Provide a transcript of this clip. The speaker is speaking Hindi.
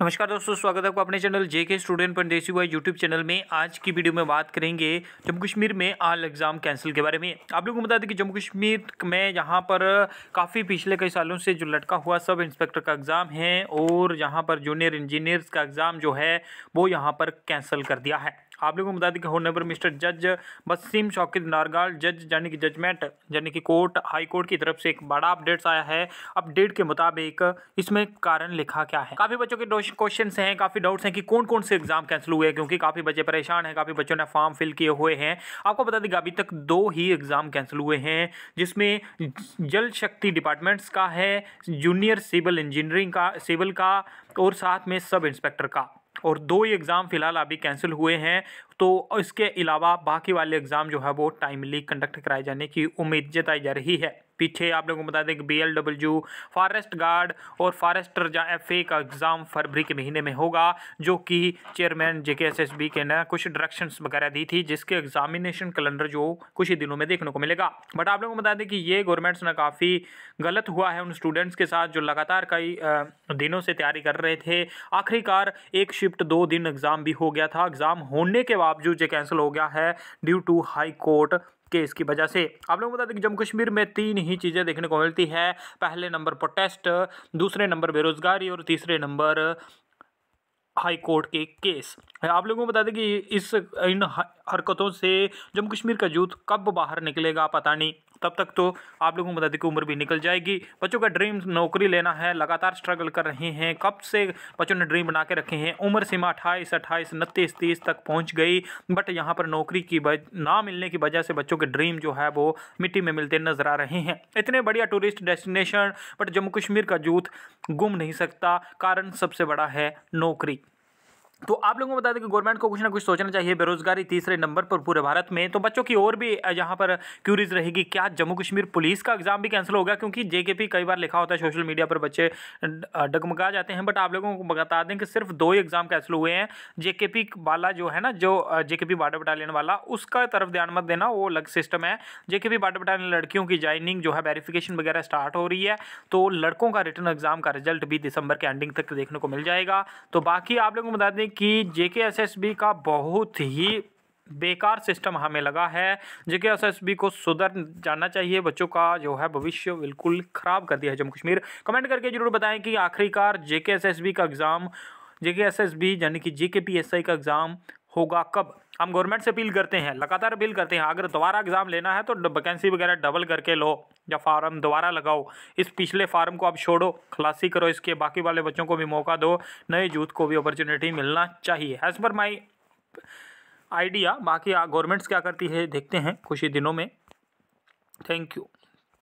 नमस्कार दोस्तों स्वागत है आपको अपने चैनल जे के स्टूडेंट पंडेसी वाई यूट्यूब चैनल में आज की वीडियो में बात करेंगे जम्मू कश्मीर में आल एग्ज़ाम कैंसिल के बारे में आप लोगों को बता दें कि जम्मू कश्मीर में यहाँ पर काफ़ी पिछले कई सालों से जो लटका हुआ सब इंस्पेक्टर का एग्ज़ाम है और यहाँ पर जूनियर इंजीनियर्स का एग्ज़ाम जो है वो यहाँ पर कैंसिल कर दिया है आप लोगों को बता दें कि होने पर मिस्टर जज बसीम शौकत नारगाल जज यानी कि जजमेंट यानी कि कोर्ट हाई कोर्ट की तरफ से एक बड़ा अपडेट्स आया है अपडेट के मुताबिक इसमें कारण लिखा क्या है काफ़ी बच्चों के क्वेश्चन हैं काफ़ी डाउट्स हैं कि कौन कौन से एग्जाम कैंसिल हुए हैं क्योंकि काफ़ी बच्चे परेशान हैं काफ़ी बच्चों ने फॉर्म फिल किए हुए हैं आपको बता दें कि अभी तक दो ही एग्ज़ाम कैंसिल हुए हैं जिसमें जल शक्ति डिपार्टमेंट्स का है जूनियर सिविल इंजीनियरिंग का सिविल का और साथ में सब इंस्पेक्टर का और दो ही एग्ज़ाम फ़िलहाल अभी कैंसिल हुए हैं तो इसके अलावा बाकी वाले एग्ज़ाम जो है वो टाइमली कंडक्ट कराए जाने की उम्मीद जताई जा रही है पीछे आप लोगों को बता दें कि B L W forest guard और फॉरेस्टर एफ ए का एग्ज़ाम फरवरी के महीने में होगा जो कि चेयरमैन जे के एस एस बी के ने कुछ डायरेक्शंस वगैरह दी थी जिसके एग्जामिनेशन कैलेंडर जो कुछ ही दिनों में देखने को मिलेगा बट आप लोगों को बता दें कि ये गवर्नमेंट्स ने काफ़ी गलत हुआ है उन स्टूडेंट्स के साथ जो लगातार कई दिनों से तैयारी कर रहे थे आखिरकार एक शिफ्ट दो दिन एग्ज़ाम भी हो गया था एग्ज़ाम होने के बावजूद ये कैंसिल हो गया है ड्यू टू हाई कोर्ट के इसकी वजह से आप लोगों को बता दें कि जम्मू कश्मीर में तीन ही चीज़ें देखने को मिलती है पहले नंबर प्रोटेस्ट दूसरे नंबर बेरोजगारी और तीसरे नंबर हाई कोर्ट के केस आप लोगों को बता दें कि इस इन हरकतों से जम्मू कश्मीर का यूथ कब बाहर निकलेगा पता नहीं तब तक तो आप लोगों को बता दें कि उम्र भी निकल जाएगी बच्चों का ड्रीम नौकरी लेना है लगातार स्ट्रगल कर रहे हैं कब से बच्चों ने ड्रीम बना के रखे हैं उम्र सीमा अट्ठाईस अट्ठाईस उनतीस तीस तक पहुंच गई बट यहाँ पर नौकरी की ना मिलने की वजह से बच्चों के ड्रीम जो है वो मिट्टी में मिलते नजर आ रहे हैं इतने बढ़िया tourist destination but Jammu Kashmir का यूथ गुम नहीं सकता कारण सबसे बड़ा है नौकरी तो आप लोगों को बता दें कि गवर्नमेंट को कुछ ना कुछ सोचना चाहिए बेरोजगारी तीसरे नंबर पर पूरे भारत में तो बच्चों की और भी यहाँ पर क्यूरीज रहेगी क्या जम्मू कश्मीर पुलिस का एग्जाम भी कैंसिल होगा क्योंकि जेकेपी कई बार लिखा होता है सोशल मीडिया पर बच्चे डगमगा जाते हैं बट आप लोगों को बता दें कि सिर्फ दो ही एग्जाम कैंसिल हुए हैं जेकेपी वाला जो है ना जो जेकेपी बाडा बटालियन वाला उसका तरफ ध्यान मत देना वो अलग सिस्टम है जेकेपी बाडा बटालियन लड़कियों की ज्वाइनिंग जो है वेरीफिकेशन वगैरह स्टार्ट हो रही है तो लड़कों का रिटर्न एग्जाम का रिजल्ट भी दिसंबर के एंडिंग तक देखने को मिल जाएगा तो बाकी आप लोगों को बता दें कि एस बी का बहुत ही बेकार सिस्टम हमें लगा है जेके एस एस बी को सुधर जाना चाहिए बच्चों का जो है भविष्य बिल्कुल ख़राब कर दिया है जम्मू कश्मीर कमेंट करके जरूर बताएं कि आखिरकार जेके एस एस बी का exam JK S S B यानी कि जेके पी एस आई का एग्ज़ाम होगा कब हम गवर्नमेंट से अपील करते हैं लगातार अपील करते हैं अगर दोबारा एग्ज़ाम लेना है तो वैकेंसी वगैरह डबल करके लो या फार्म दोबारा लगाओ इस पिछले फार्म को आप छोड़ो खलासी करो इसके बाकी वाले बच्चों को भी मौका दो नए यूथ को भी अपॉर्चुनिटी मिलना चाहिए एज़ पर माई आइडिया बाकी गवर्नमेंट्स क्या करती है देखते हैं कुछ ही दिनों में थैंक यू